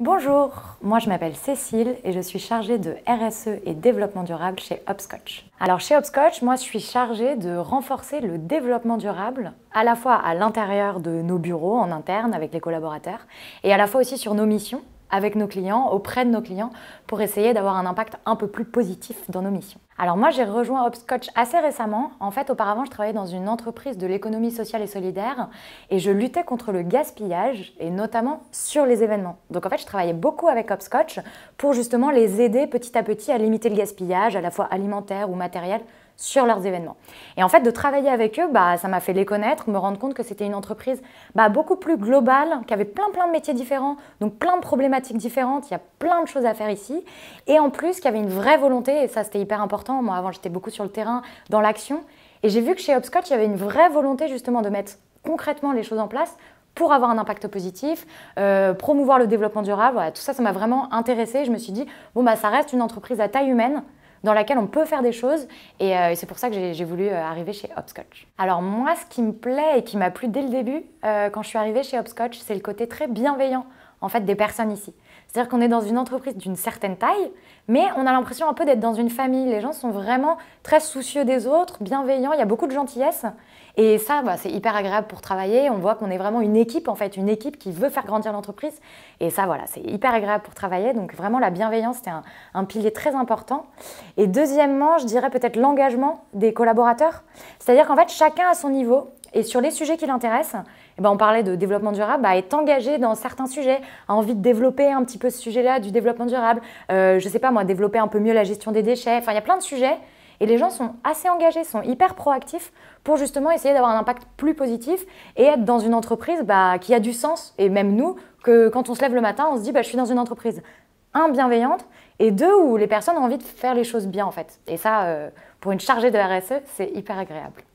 Bonjour, moi je m'appelle Cécile et je suis chargée de RSE et développement durable chez Hopscotch. Alors chez Hopscotch, moi je suis chargée de renforcer le développement durable à la fois à l'intérieur de nos bureaux en interne avec les collaborateurs et à la fois aussi sur nos missions avec nos clients, auprès de nos clients, pour essayer d'avoir un impact un peu plus positif dans nos missions. Alors moi, j'ai rejoint Hopscotch assez récemment. En fait, auparavant, je travaillais dans une entreprise de l'économie sociale et solidaire et je luttais contre le gaspillage et notamment sur les événements. Donc en fait, je travaillais beaucoup avec Hopscotch pour justement les aider petit à petit à limiter le gaspillage, à la fois alimentaire ou matériel, sur leurs événements. Et en fait, de travailler avec eux, bah, ça m'a fait les connaître, me rendre compte que c'était une entreprise bah, beaucoup plus globale, qui avait plein plein de métiers différents, donc plein de problématiques différentes, il y a plein de choses à faire ici. Et en plus, qu'il y avait une vraie volonté, et ça c'était hyper important, moi avant j'étais beaucoup sur le terrain, dans l'action, et j'ai vu que chez Hopscotch, il y avait une vraie volonté justement de mettre concrètement les choses en place pour avoir un impact positif, euh, promouvoir le développement durable, tout ça, ça m'a vraiment intéressé Je me suis dit, bon, bah, ça reste une entreprise à taille humaine, dans laquelle on peut faire des choses. Et, euh, c'est pour ça que j'ai voulu euh, arriver chez Hopscotch. Alors moi, ce qui me plaît et qui m'a plu dès le début, euh, quand je suis arrivée chez Hopscotch, c'est le côté très bienveillant en fait des personnes ici. C'est-à-dire qu'on est dans une entreprise d'une certaine taille, mais on a l'impression un peu d'être dans une famille. Les gens sont vraiment très soucieux des autres, bienveillants, il y a beaucoup de gentillesse. Et ça, bah, c'est hyper agréable pour travailler. On voit qu'on est vraiment une équipe, en fait, une équipe qui veut faire grandir l'entreprise. Et ça, voilà, c'est hyper agréable pour travailler. Donc vraiment, la bienveillance, c'est un, un, pilier très important. Et deuxièmement, je dirais peut-être l'engagement des collaborateurs. C'est-à-dire qu'en fait, chacun à son niveau et sur les sujets qui l'intéressent, eh ben on parlait de développement durable, bah, être engagé dans certains sujets, a envie de développer un petit peu ce sujet-là du développement durable, euh, je sais pas moi, développer un peu mieux la gestion des déchets, enfin il y a plein de sujets. Et les gens sont assez engagés, sont hyper proactifs pour justement essayer d'avoir un impact plus positif et être dans une entreprise bah, qui a du sens. Et même nous, que quand on se lève le matin, on se dit bah, je suis dans une entreprise, un, bienveillante, et deux, où les personnes ont envie de faire les choses bien en fait. Et ça, euh, pour une chargée de RSE, c'est hyper agréable.